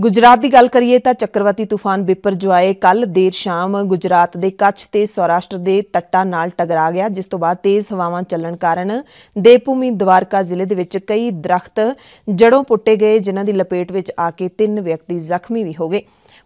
ਗੁਜਰਾਤ ਦੀ ਗੱਲ ਕਰੀਏ ਤਾਂ ਚੱਕਰਵਾਤੀ ਤੂਫਾਨ ਬਿਪਰ ਜੋ ਆਏ ਕੱਲ ਦੇਰ ਸ਼ਾਮ ਗੁਜਰਾਤ ਦੇ ਕੱਛ ਤੇ ਸੌਰਾਸ਼ਟਰ ਦੇ ਤੱਟਾਂ ਨਾਲ ਟਕਰਾ ਗਿਆ ਜਿਸ ਤੋਂ ਬਾਅਦ ਤੇਜ਼ ਹਵਾਵਾਂ ਚੱਲਣ ਕਾਰਨ ਦੇਪੂਮੀ ਦਵਾਰਕਾ ਜ਼ਿਲ੍ਹੇ ਦੇ ਵਿੱਚ ਕਈ ਦਰਖਤ ਜੜੋਂ ਪੁੱਟੇ ਗਏ ਜਿਨ੍ਹਾਂ ਦੀ ਲਪੇਟ ਵਿੱਚ ਆ ਕੇ ਤਿੰਨ ਵਿਅਕਤੀ ਜ਼ਖਮੀ ਵੀ ਹੋ ਗਏ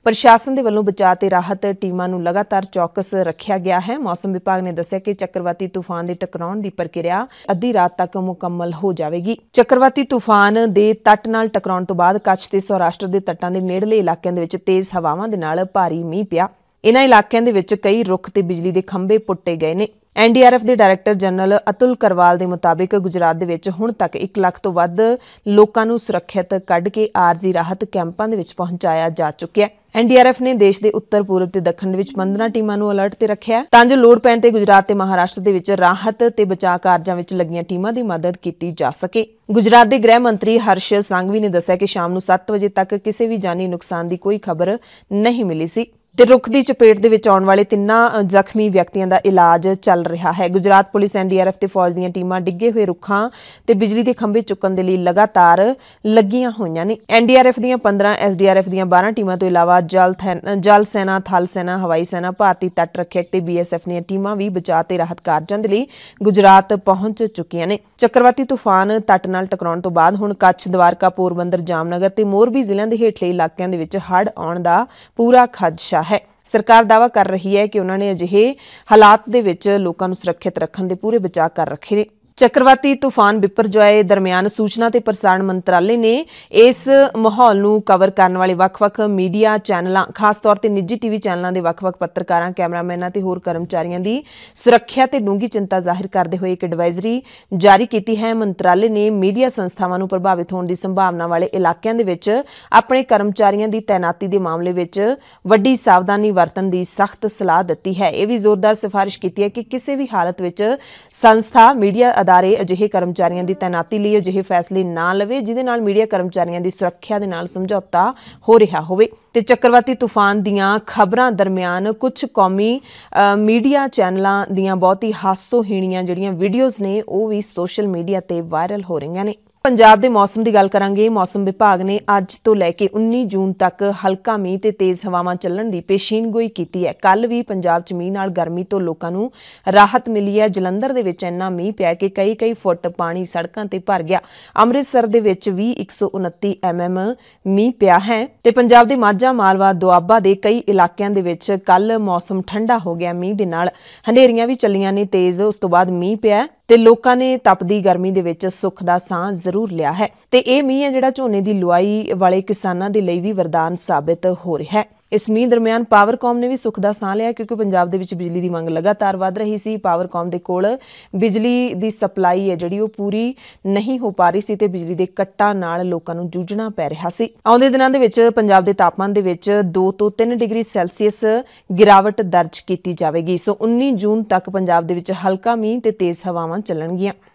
ਪ੍ਰਸ਼ਾਸਨ ਦੇ ਵੱਲੋਂ ਬਚਾਅ ਤੇ ਰਾਹਤ ਟੀਮਾਂ ਨੂੰ ਲਗਾਤਾਰ ਚੌਕਸ ਰੱਖਿਆ ਗਿਆ ਹੈ ਮੌਸਮ ਵਿਭਾਗ ਨੇ ਦੱਸਿਆ ਕਿ ਚੱਕਰਵਾਤੀ ਤੂਫਾਨ ਦੇ ਟਕਰਾਉਣ ਦੀ ਪ੍ਰਕਿਰਿਆ ਅੱਧੀ ਰਾਤ ਤੱਕ ਮੁਕੰਮਲ ਹੋ ਜਾਵੇਗੀ ਚੱਕਰਵਾਤੀ ਤੂਫਾਨ ਦੇ ਤੱਟ ਨਾਲ ਟਕਰਾਉਣ ਤੋਂ ਬਾਅਦ ਕੱਛ ਤੇ ਸੌਰਾਸ਼ਟਰ ਦੇ ਤੱਟਾਂ ਦੇ ਨੇੜਲੇ ਇਲਾਕਿਆਂ ਦੇ ਵਿੱਚ ਤੇਜ਼ ਹਵਾਵਾਂ ਦੇ ਨਾਲ ਭਾਰੀ ਮੀਂਹ ਪਿਆ ਇਨ੍ਹਾਂ ਇਲਾਕਿਆਂ ਦੇ ਵਿੱਚ ਕਈ ਰੁੱਖ ਤੇ ਬਿਜਲੀ ਦੇ ਖੰਭੇ ਪੁੱਟੇ ਗਏ ਨੇ ਐਨਡੀਆਰਐਫ ਦੇ ਡਾਇਰੈਕਟਰ ਜਨਰਲ ਅਤੁਲ ਕਰਵਾਲ ਦੇ ਮੁਤਾਬਿਕ ਗੁਜਰਾਤ ਦੇ ਵਿੱਚ ਹੁਣ ਤੱਕ 1 ਲੱਖ ਤੋਂ ਵੱਧ ਲੋਕਾਂ ਨੂੰ ਸੁਰੱਖਿਅਤ ਕੱਢ ਕੇ ਆਰਜ਼ੀ ਰਾਹਤ ਕੈਂਪਾਂ ਦੇ ਵਿੱਚ ਪਹੁੰਚਾਇਆ ਜਾ ਚੁੱਕਿਆ ਹੈ ਐਨਡੀਆਰਐਫ ਨੇ ਦੇਸ਼ ਦੇ ਉੱਤਰ ਪੂਰਬ ਤੇ ਦੱਖਣ ਵਿੱਚ 15 ਟੀਮਾਂ ਨੂੰ ਅਲਰਟ ਤੇ ਰੱਖਿਆ ਤਾਂ ਜੋ ਲੋੜ ਪੈਣ ਤੇ ਗੁਜਰਾਤ ਤੇ ਮਹਾਰਾਸ਼ਟਰ ਦੇ ਵਿੱਚ ਰਾਹਤ ਤੇ ਬਚਾਅ ਕਾਰਜਾਂ ਵਿੱਚ ਲੱਗੀਆਂ ਟੀਮਾਂ ਦੀ ਮਦਦ ਕੀਤੀ ਜਾ ਸਕੇ ਗੁਜਰਾਤ ਦੇ ਗ੍ਰਹਿ ਮੰਤਰੀ ਹਰਸ਼ ਸੰਘਵੀ ਨੇ ਦੱਸਿਆ ਕਿ ਸ਼ਾਮ ਨੂੰ 7 ਵਜੇ ਤੱਕ ਕਿਸੇ ਵੀ ਜਾਨੀ ਨੁਕਸਾਨ ਦੀ ਕੋਈ ਖਬਰ ਨਹੀਂ ਮਿਲੀ ਸੀ ਤੇ ਰੁੱਖ ਦੀ ਚਪੇਟ ਦੇ ਵਿੱਚ ਆਉਣ ਵਾਲੇ ਤਿੰਨਾਂ ਜ਼ਖਮੀ ਵਿਅਕਤੀਆਂ ਦਾ ਇਲਾਜ ਚੱਲ ਰਿਹਾ ਹੈ ਗੁਜਰਾਤ ਪੁਲਿਸ ਐਨਡੀਆਰਐਫ ਤੇ ਫੌਜ ਦੀਆਂ ਟੀਮਾਂ ਡਿੱਗੇ ਹੋਏ ਰੁੱਖਾਂ ਤੇ ਬਿਜਲੀ ਦੇ ਖੰਭੇ ਚੁੱਕਣ ਦੇ ਲਈ ਲਗਾਤਾਰ ਲੱਗੀਆਂ ਹੋਈਆਂ ਨੇ ਐਨਡੀਆਰਐਫ ਦੀਆਂ 15 ਐਸਡੀਆਰਐਫ ਦੀਆਂ 12 ਟੀਮਾਂ ਤੋਂ ਇਲਾਵਾ ਜਲ ਜਲ ਸੈਨਾ ਥਲ ਸੈਨਾ ਹਵਾਈ ਸੈਨਾ ਭਾਰਤੀ ਤੱਟ ਰੱਖਿਅਕ ਤੇ ਬੀਐਸਐਫ ਦੀਆਂ ਟੀਮਾਂ ਵੀ ਬਚਾਅ ਤੇ ਰਾਹਤ ਕਾਰਜਾਂ ਦੇ ਲਈ ਗੁਜਰਾਤ ਪਹੁੰਚ ਚੁੱਕੀਆਂ ਨੇ ਚੱਕਰਵਾਤੀ ਤੂਫਾਨ ਤੱਟ ਨਾਲ ਟਕਰਾਉਣ ਤੋਂ ਬਾਅਦ ਹੁਣ ਕੱਛ ਦਵਾਰਕਾ ਪੋਰਬੰਦਰ ਜਾਮਨਗਰ ਤੇ ਮੋਰਬੀ ਜ਼ਿਲ੍ਹਿਆਂ ਦੇ ਹੇਠਲੇ ਇਲਾਕਿਆਂ ਦੇ ਵਿੱਚ ਹੜ ਆਉਣ ਦਾ ਪੂਰਾ ਖਦਸ਼ਾ ਹੈ ਸਰਕਾਰ ਦਾਵਾ ਕਰ ਰਹੀ ਹੈ ਕਿ ਉਹਨਾਂ ਨੇ ਅਜਿਹੇ ਹਾਲਾਤ ਦੇ ਵਿੱਚ ਲੋਕਾਂ ਨੂੰ ਸੁਰੱਖਿਅਤ ਰੱਖਣ ਦੇ ਪੂਰੇ ਬਚਾਅ ਕਰ ਰੱਖੇ ਨੇ ਚੱਕਰਵਾਤੀ ਤੂਫਾਨ ਬਿਪਰ ਜੋਏ ਦਰਮਿਆਨ ਸੂਚਨਾ ਤੇ ਪ੍ਰਸਾਰਣ ਮੰਤਰਾਲੇ ਨੇ ਇਸ ਮਾਹੌਲ ਨੂੰ ਕਵਰ ਕਰਨ ਵਾਲੇ ਵੱਖ-ਵੱਖ ਮੀਡੀਆ ਚੈਨਲਾਂ ਖਾਸ ਤੌਰ ਤੇ ਨਿੱਜੀ ਟੀਵੀ ਚੈਨਲਾਂ ਦੇ ਵੱਖ-ਵੱਖ ਪੱਤਰਕਾਰਾਂ ਕੈਮਰਾਮੈਨਾਂ ਤੇ ਹੋਰ ਕਰਮਚਾਰੀਆਂ ਦੀ ਸੁਰੱਖਿਆ ਤੇ ਡੂੰਗੀ ਚਿੰਤਾ ਜ਼ਾਹਿਰ ਕਰਦੇ ਹੋਏ ਇੱਕ ਐਡਵਾਈਜ਼ਰੀ ਜਾਰੀ ਕੀਤੀ ਹੈ ਮੰਤਰਾਲੇ ਨੇ ਮੀਡੀਆ ਸੰਸਥਾਵਾਂ ਨੂੰ ਪ੍ਰਭਾਵਿਤ ਹੋਣ ਦੀ ਸੰਭਾਵਨਾ ਵਾਲੇ ਇਲਾਕਿਆਂ ਦੇ ਵਿੱਚ ਆਪਣੇ ਕਰਮਚਾਰੀਆਂ ਦੀ ਤਾਇਨਾਤੀ ਦੇ ਮਾਮਲੇ ਵਿੱਚ ਵੱਡੀ ਸਾਵਧਾਨੀ ਵਰਤਣ ਦੀ ਸਖਤ ਸਲਾਹ ਦਿੱਤੀ ਹੈ ਇਹ ਵੀ ਜ਼ੋਰਦਾਰ ਸਿਫਾਰਿਸ਼ ਕੀਤੀ ਹੈ ਕਿ ਕਿਸੇ ਵੀ ਹਾਲਤ ਵਿੱਚ ਸੰਸਥਾ ਮੀਡੀਆ ਅਦਾਰੇ ਅਜਿਹੇ ਕਰਮਚਾਰੀਆਂ ਦੀ ਤਾਇਨਾਤੀ ਲਈ ਅਜਿਹੇ ਫੈਸਲੇ ਨਾ ਲਵੇ ਜਿਦੇ ਨਾਲ ਮੀਡੀਆ ਕਰਮਚਾਰੀਆਂ ਦੀ ਸੁਰੱਖਿਆ ਦੇ ਨਾਲ ਸਮਝੌਤਾ ਹੋ ਰਿਹਾ ਹੋਵੇ ਤੇ ਚੱਕਰਵਾਤੀ ਤੂਫਾਨ ਦੀਆਂ ਖਬਰਾਂ ਦਰਮਿਆਨ ਕੁਝ ਕੌਮੀ ਮੀਡੀਆ ਚੈਨਲਾਂ ਦੀਆਂ ਬਹੁਤ ਹੀ ਹਾਸੋਹੀਣੀਆਂ ਜਿਹੜੀਆਂ ਵੀਡੀਓਜ਼ ਨੇ ਉਹ ਵੀ ਸੋਸ਼ਲ ਮੀਡੀਆ ਤੇ ਵਾਇਰਲ ਹੋ ਰਹੀਆਂ ਨੇ ਪੰਜਾਬ ਦੇ ਮੌਸਮ ਦੀ ਗੱਲ ਕਰਾਂਗੇ ਮੌਸਮ ਵਿਭਾਗ ਨੇ ਅੱਜ ਤੋਂ ਲੈ ਕੇ 19 ਜੂਨ ਤੱਕ ਹਲਕਾ ਮੀਂਹ ਤੇ ਤੇਜ਼ ਹਵਾਵਾਂ ਚੱਲਣ ਦੀ ਪੇਸ਼ੀਨਗੋਈ ਕੀਤੀ ਹੈ ਕੱਲ ਵੀ ਪੰਜਾਬ 'ਚ ਮੀਂਹ ਨਾਲ ਗਰਮੀ ਤੋਂ ਲੋਕਾਂ ਨੂੰ ਰਾਹਤ ਮਿਲੀ ਹੈ ਜਲੰਧਰ ਦੇ ਵਿੱਚ ਇੰਨਾ ਮੀਂਹ ਪਿਆ ਕਿ ਕਈ ਕਈ ਫੁੱਟ ਪਾਣੀ ਸੜਕਾਂ ਤੇ ਭਰ ਗਿਆ ਅੰਮ੍ਰਿਤਸਰ ਦੇ ਵਿੱਚ ਵੀ 129 ਐਮਐਮ ਮੀਂਹ ਪਿਆ ਹੈ ਤੇ ਪੰਜਾਬ ਦੇ ਮਾਝਾ ਮਾਲਵਾ ਦੁਆਬਾ ਦੇ ਕਈ ਇਲਾਕਿਆਂ ਦੇ ਵਿੱਚ ਕੱਲ ਮੌਸਮ ਠੰਡਾ ਹੋ ਗਿਆ ਮੀਂਹ ਦੇ ਨਾਲ ਹਨੇਰੀਆਂ ਵੀ ਚੱਲੀਆਂ ਨੇ ਤੇਜ਼ ਉਸ ਤੋਂ ਬਾਅਦ ਮੀਂਹ ਪਿਆ ਤੇ ਲੋਕਾਂ ਨੇ ਤਪਦੀ ਗਰਮੀ ਦੇ ਵਿੱਚ ਸੁੱਖ ਦਾ ਸਾਹ ਜ਼ਰੂਰ ਲਿਆ ਹੈ ਤੇ ਇਹ ਮੀਂਹ ਹੈ ਜਿਹੜਾ ਝੋਨੇ ਦੀ ਲੁਆਈ ਵਾਲੇ ਕਿਸਾਨਾਂ ਦੇ ਲਈ ਵੀ ਵਰਦਾਨ ਸਾਬਤ ਹੋ ਰਿਹਾ ਹੈ ਇਸ ਮੀਂਹ ਦਰਮਿਆਨ ਪਾਵਰਕਾਮ ਨੇ ਵੀ ਸੁੱਖ ਦਾ ਸਾਹ ਲਿਆ ਕਿਉਂਕਿ ਪੰਜਾਬ ਦੇ ਵਿੱਚ ਬਿਜਲੀ ਦੀ ਮੰਗ ਲਗਾਤਾਰ ਵਧ ਰਹੀ ਸੀ ਪਾਵਰਕਾਮ ਦੇ ਕੋਲ ਬਿਜਲੀ ਦੀ ਸਪਲਾਈ ਹੈ ਜਿਹੜੀ ਉਹ ਪੂਰੀ ਨਹੀਂ ਹੋ ਪਾ ਰਹੀ ਸੀ ਤੇ ਬਿਜਲੀ ਦੇ ਕੱਟਾਂ ਨਾਲ ਲੋਕਾਂ ਨੂੰ ਜੂਝਣਾ ਪੈ ਰਿਹਾ ਸੀ ਆਉਂਦੇ ਦਿਨਾਂ ਦੇ ਵਿੱਚ ਪੰਜਾਬ ਦੇ ਤਾਪਮਾਨ ਦੇ ਵਿੱਚ 2 ਤੋਂ 3 ਡਿਗਰੀ ਸੈਲਸੀਅਸ ਗਿਰਾਵਟ ਦਰਜ ਕੀਤੀ ਜਾਵੇਗੀ ਸੋ 19 ਜੂਨ ਤੱਕ ਪੰਜਾਬ ਦੇ ਵਿੱਚ ਹਲਕਾ ਮੀਂਹ ਤੇ ਤੇਜ਼ ਹਵਾਵਾਂ ਚੱਲਣਗੀਆਂ